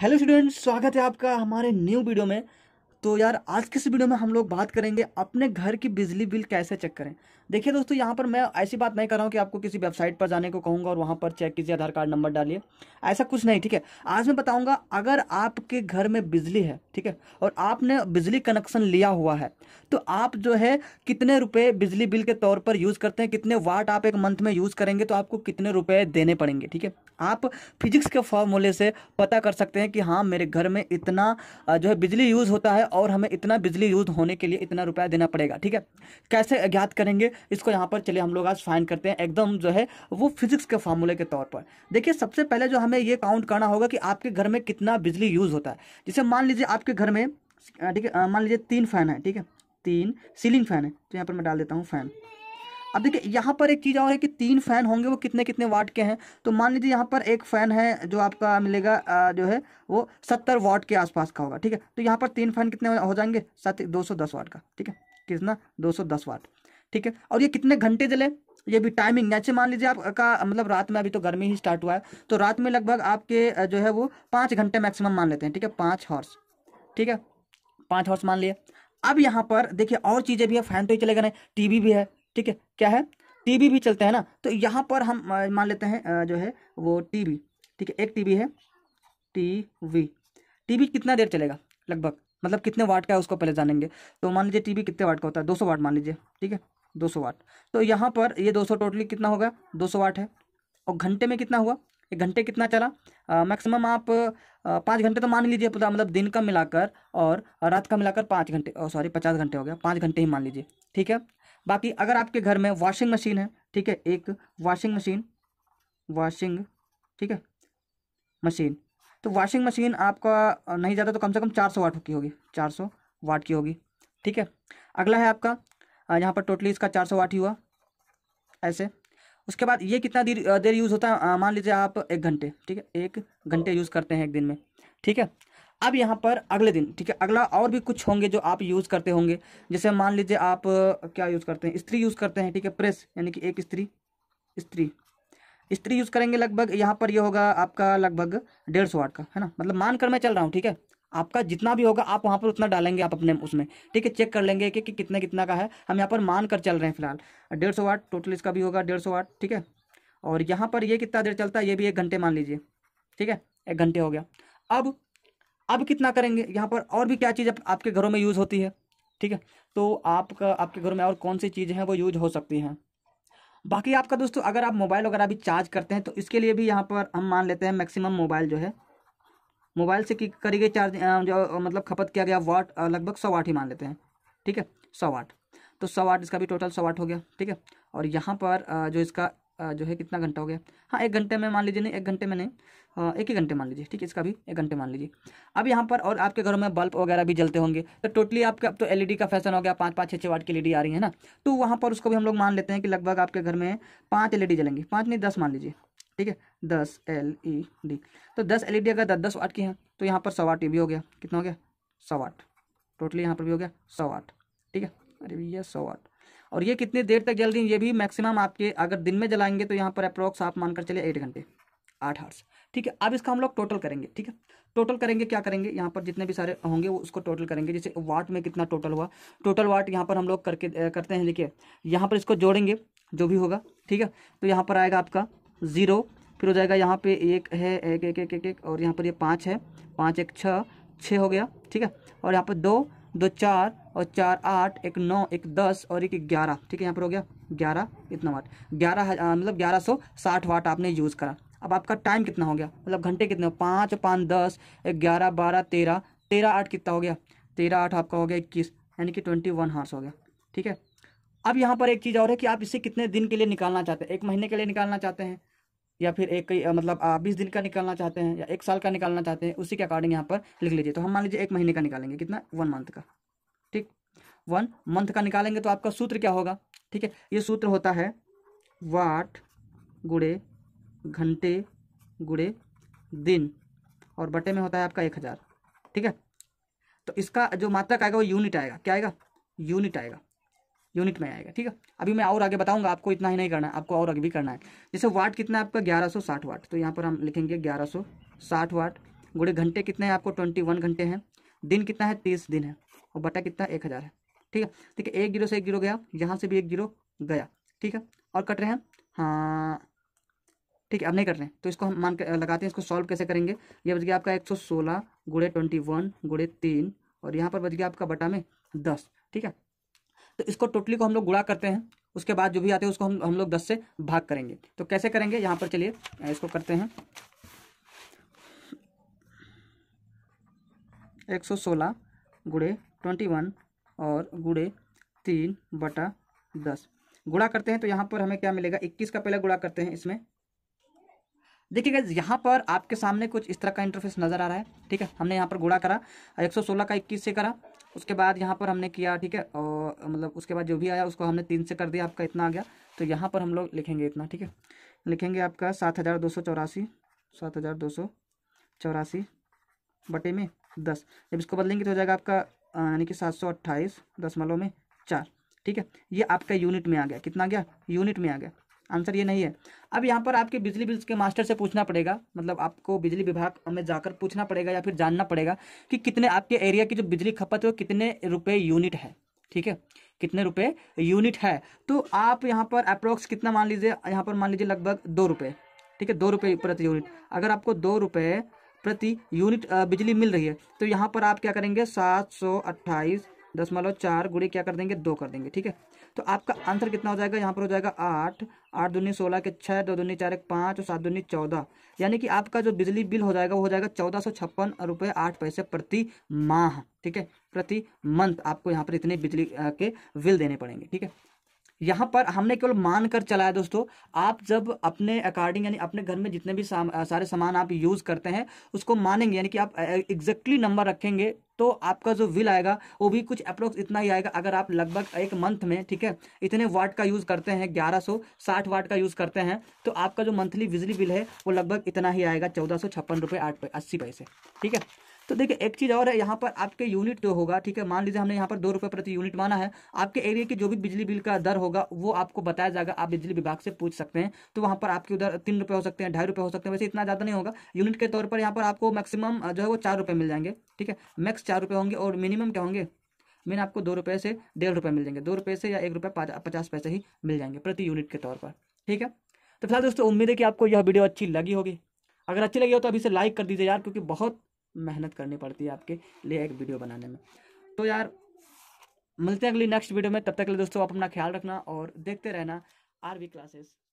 hello students स्वागत है आपका हमारे न्यू वीडियो में तो यार आज के इस वीडियो में हम लोग बात करेंगे अपने घर की बिजली बिल कैसे चेक करें देखिए दोस्तों यहाँ पर मैं ऐसी बात नहीं कर रहा हूँ कि आपको किसी वेबसाइट पर जाने को कहूँगा और वहाँ पर चेक कीजिए आधार कार्ड नंबर डालिए ऐसा कुछ नहीं ठीक है आज मैं बताऊँगा अगर आपके घर में बिजली है ठीक है और आपने बिजली कनेक्शन लिया हुआ है तो आप जो है कितने रुपये बिजली बिल के तौर पर यूज़ करते हैं कितने वाट आप एक मंथ में यूज़ करेंगे तो आपको कितने रुपये देने पड़ेंगे ठीक है आप फिजिक्स के फॉर्मूले से पता कर सकते हैं कि हाँ मेरे घर में इतना जो है बिजली यूज़ होता है और हमें इतना बिजली यूज होने के लिए इतना रुपया देना पड़ेगा ठीक है कैसे ज्ञात करेंगे इसको यहाँ पर चलिए हम लोग आज फाइन करते हैं एकदम जो है वो फिजिक्स के फार्मूले के तौर पर देखिए सबसे पहले जो हमें ये काउंट करना होगा कि आपके घर में कितना बिजली यूज होता है जैसे मान लीजिए आपके घर में ठीक है मान लीजिए तीन फैन है ठीक है तीन सीलिंग फैन है तो यहाँ पर मैं डाल देता हूँ फैन अब देखिए यहाँ पर एक चीज़ और है कि तीन फैन होंगे वो कितने कितने वाट के हैं तो मान लीजिए यहाँ पर एक फैन है जो आपका मिलेगा जो है वो सत्तर वाट के आसपास का होगा ठीक है तो यहाँ पर तीन फैन कितने हो जाएंगे सत दो सौ दस वाट का ठीक है कितना दो सौ दस वाट ठीक है और ये कितने घंटे जले ये भी टाइमिंग जैसे मान लीजिए आपका मतलब रात में अभी तो गर्मी ही स्टार्ट हुआ है तो रात में लगभग आपके जो है वो पाँच घंटे मैक्सिमम मान लेते हैं ठीक है पाँच हॉर्स ठीक है पाँच हॉर्स मान लिए अब यहाँ पर देखिए और चीज़ें भी है फैन तो ही चलेगा नहीं टीवी भी है ठीक है क्या है टीबी भी चलते हैं ना तो यहाँ पर हम मान लेते हैं जो है वो टीबी ठीक है एक टीबी है टीवी टीवी कितना देर चलेगा लगभग मतलब कितने वाट का है उसको पहले जानेंगे तो मान लीजिए टीवी कितने वाट का होता है 200 वाट मान लीजिए ठीक है 200 वाट तो यहाँ पर ये 200 टोटली कितना होगा 200 वाट है और घंटे में कितना हुआ एक घंटे कितना चला मैक्सिमम आप पाँच घंटे तो मान लीजिए पूरा मतलब दिन का मिलाकर और रात का मिलाकर पाँच घंटे और सॉरी पचास घंटे हो गया पाँच घंटे ही मान लीजिए ठीक है बाकी अगर आपके घर में वॉशिंग मशीन है ठीक है एक वॉशिंग मशीन वॉशिंग ठीक है मशीन तो वॉशिंग मशीन आपका नहीं ज़्यादा तो कम से कम चार सौ वाट की होगी चार सौ वाट की होगी ठीक है अगला है आपका यहाँ पर टोटली इसका चार सौ वाट ही हुआ ऐसे उसके बाद ये कितना देर देर यूज़ होता है मान लीजिए आप एक घंटे ठीक है एक घंटे यूज़ करते हैं एक दिन में ठीक है अब यहाँ पर अगले दिन ठीक है अगला और भी कुछ होंगे जो आप यूज़ करते होंगे जैसे मान लीजिए आप क्या यूज़ करते हैं स्त्री यूज़ करते हैं ठीक है प्रेस यानी कि एक स्त्री स्त्री स्त्री यूज़ करेंगे लगभग यहाँ पर ये यह होगा आपका लगभग डेढ़ सौ वाट का है ना मतलब मान कर मैं चल रहा हूँ ठीक है आपका जितना भी होगा आप वहाँ पर उतना डालेंगे आप अपने उसमें ठीक है चेक कर लेंगे कि, कि कितने कितना का है हम यहाँ पर मान कर चल रहे हैं फिलहाल डेढ़ सौ वाट टोटल इसका भी होगा डेढ़ सौ वाट ठीक है और यहाँ पर ये कितना देर चलता है ये भी एक घंटे मान लीजिए ठीक है एक घंटे हो गया अब अब कितना करेंगे यहाँ पर और भी क्या चीज़ आप, आपके घरों में यूज़ होती है ठीक है तो आपका आपके घरों में और कौन सी चीज़ें हैं वो यूज हो सकती हैं बाकी आपका दोस्तों अगर आप मोबाइल वगैरह अभी चार्ज करते हैं तो इसके लिए भी यहाँ पर हम मान लेते हैं मैक्सिमम मोबाइल जो है मोबाइल से की करी गई चार्ज जो मतलब खपत किया गया वाट लगभग सौ वाट ही मान लेते हैं ठीक है सौ वाट तो सौ वाट इसका भी टोटल सौ वाट हो गया ठीक है और यहाँ पर जो इसका जो है कितना घंटा हो गया हाँ एक घंटे में मान लीजिए नहीं एक घंटे में नहीं एक ही घंटे मान लीजिए ठीक है इसका भी एक घंटे मान लीजिए अब यहाँ पर और आपके घरों में बल्ब वगैरह भी जलते होंगे तो टोटली आपके अब तो एलईडी e का फैशन हो गया पाँच पाँच छः छः वाट की एलईडी e आ रही है ना तो वहाँ पर उसको भी हम लोग मान लेते हैं कि लगभग आपके घर में पाँच एल e जलेंगी पाँच नहीं दस मान लीजिए ठीक है दस एल ई डी तो दस एल ई डी अगर दस दस वाट की है तो यहाँ पर सौ वाट ये भी हो गया कितना हो गया सौ वाट टोटली यहाँ पर भी हो गया सौ वाट ठीक है अरे भैया सौ वाट और ये कितनी देर तक जल रही है ये भी मैक्सिमम आपके अगर दिन में जलाएंगे तो यहाँ पर अप्रोक्स आप मानकर चले एट घंटे आठ आवर्स ठीक है अब इसका हम लोग टोटल करेंगे ठीक है टोटल करेंगे क्या करेंगे यहाँ पर जितने भी सारे होंगे वो उसको टोटल करेंगे जैसे वाट में कितना टोटल हुआ टोटल वाट यहाँ पर हम लोग करके करते हैं देखिए यहाँ पर इसको जोड़ेंगे जो भी होगा ठीक है तो यहाँ पर आएगा आपका ज़ीरो फिर हो जाएगा यहाँ पे एक है एक एक एक एक, एक और यहाँ पर ये यह पाँच है पाँच एक छः छः हो गया ठीक है और यहाँ पर दो दो चार और चार आठ एक नौ एक दस और एक ग्यारह ठीक है यहाँ पर हो गया ग्यारह इतना वाट ग्यारह मतलब ग्यारह सौ साठ वाट आपने यूज़ करा अब आपका टाइम कितना हो गया मतलब घंटे कितने पाँच पाँच दस ग्यारह बारह तेरह तेरह आठ कितना हो गया तेरह आठ आपका हो गया इक्कीस यानी कि ट्वेंटी वन हार्स हो गया ठीक है अब यहाँ पर एक चीज़ और है कि आप इसे कितने दिन के लिए निकालना चाहते हैं एक महीने के लिए निकालना चाहते हैं या फिर एक मतलब बीस दिन का निकालना चाहते हैं या एक साल का निकालना चाहते हैं उसी के अकॉर्डिंग यहाँ पर लिख लीजिए तो हम मान लीजिए एक महीने का निकालेंगे कितना वन मंथ का वन मंथ का निकालेंगे तो आपका सूत्र क्या होगा ठीक है ये सूत्र होता है वाट गुड़े घंटे गुड़े दिन और बटे में होता है आपका एक हज़ार ठीक है तो इसका जो मात्रक आएगा वो यूनिट आएगा क्या आएगा यूनिट आएगा यूनिट में आएगा ठीक है अभी मैं और आगे बताऊंगा आपको इतना ही नहीं करना है आपको और आगे भी करना है जैसे वाट कितना है आपका 1160 वाट तो यहाँ पर हम लिखेंगे 1160 वाट गुड़े घंटे कितने हैं आपको 21 घंटे हैं दिन कितना है 30 दिन है और बटा कितना है एक हज़ार है ठीक है ठीक है एक जीरो से एक जीरो गया यहाँ से भी एक जीरो गया ठीक है और कट रहे हैं हाँ ठीक है अब नहीं कट रहे हैं तो इसको हम मान कर लगाते हैं इसको सॉल्व कैसे करेंगे ये बच गया आपका एक सौ सोलह गुड़े ट्वेंटी वन गुड़े तीन और यहाँ पर बच गया आपका बटा में दस ठीक है तो इसको टोटली को हम लोग गुड़ा करते हैं उसके बाद जो भी आते हैं उसको हम हम लोग दस से भाग करेंगे तो कैसे करेंगे यहाँ पर चलिए इसको करते हैं एक सौ सोलह गुड़े ट्वेंटी वन और गुड़े तीन बटा दस गुड़ा करते हैं तो यहाँ पर हमें क्या मिलेगा इक्कीस का पहला गुड़ा करते हैं इसमें देखिए यहाँ पर आपके सामने कुछ इस तरह का इंटरफेस नज़र आ रहा है ठीक है हमने यहाँ पर गुड़ा करा 116 का 21 से करा उसके बाद यहाँ पर हमने किया ठीक है और मतलब उसके बाद जो भी आया उसको हमने तीन से कर दिया आपका इतना आ गया तो यहाँ पर हम लोग लिखेंगे इतना ठीक है लिखेंगे आपका सात हज़ार दो सौ चौरासी सात हज़ार दो सौ चौरासी बटे में दस जब इसको बदलेंगे तो हो जाएगा आपका यानी कि सात सौ अट्ठाईस दशमलव में चार ठीक है ये आपका यूनिट में आ गया कितना गया यूनिट में आ गया आंसर ये नहीं है अब यहाँ पर आपके बिजली बिल्स के मास्टर से पूछना पड़ेगा मतलब आपको बिजली विभाग में जाकर पूछना पड़ेगा या फिर जानना पड़ेगा कि कितने आपके एरिया की जो बिजली खपत है कितने रुपये यूनिट है ठीक है कितने रुपए यूनिट है तो आप यहाँ पर अप्रोक्स कितना मान लीजिए यहाँ पर मान लीजिए लगभग दो रुपये ठीक है दो रुपये प्रति यूनिट अगर आपको दो रुपये प्रति यूनिट बिजली मिल रही है तो यहाँ पर आप क्या करेंगे सात सौ अट्ठाईस दशमलव चार गुड़ी क्या कर देंगे दो कर देंगे ठीक है तो आपका आंसर कितना हो जाएगा यहाँ पर हो जाएगा आठ आठ दूनी सोलह के छः दो दूनी चार एक पाँच और सात दूनी चौदह यानी कि आपका जो बिजली बिल हो जाएगा वो हो जाएगा चौदह सौ छप्पन रुपये आठ पैसे प्रति माह ठीक है प्रति मंथ आपको यहाँ पर इतने बिजली के बिल देने पड़ेंगे ठीक है यहाँ पर हमने केवल मान कर चलाया दोस्तों आप जब अपने अकॉर्डिंग यानी अपने घर में जितने भी साम, सारे सामान आप यूज़ करते हैं उसको मानेंगे यानी कि आप एग्जैक्टली नंबर रखेंगे तो आपका जो बिल आएगा वो भी कुछ अप्रोक्स इतना ही आएगा अगर आप लगभग एक मंथ में ठीक है इतने वाट का यूज़ करते हैं 1160 वाट का यूज़ करते हैं तो आपका जो मंथली बिजली बिल है वो लगभग इतना ही आएगा चौदह सौ छप्पन रुपये आठ अस्सी पैसे ठीक है तो देखिए एक चीज़ और है यहाँ पर आपके यूनिट जो होगा ठीक है मान लीजिए हमने यहाँ पर दो रुपये प्रति यूनिट माना है आपके एरिया की जो भी बिजली बिल का दर होगा वो आपको बताया जाएगा आप बिजली विभाग से पूछ सकते हैं तो वहाँ पर आपके उधर तीन रुपये हो सकते हैं ढाई रुपये हो सकते हैं वैसे इतना ज़्यादा नहीं होगा यूनिट के तौर पर यहाँ पर आपको मैक्सिमम जो है वो चार रुपये मिल जाएंगे ठीक है मैक्स चार रुपये होंगे और मिनिमम क्या होंगे मैंने आपको दो रुपये से डेढ़ रुपये मिल जाएंगे दो रुपये से या एक रुपये पचास पैसे ही मिल जाएंगे प्रति यूनिट के तौर पर ठीक है तो फिलहाल दोस्तों उम्मीद है कि आपको यह वीडियो अच्छी लगी होगी अगर अच्छी लगी हो तो अभी से लाइक कर दीजिए यार क्योंकि बहुत मेहनत करनी पड़ती है आपके लिए एक वीडियो बनाने में तो यार मिलते हैं अगली नेक्स्ट वीडियो में तब तक के लिए दोस्तों आप अपना ख्याल रखना और देखते रहना आर क्लासेस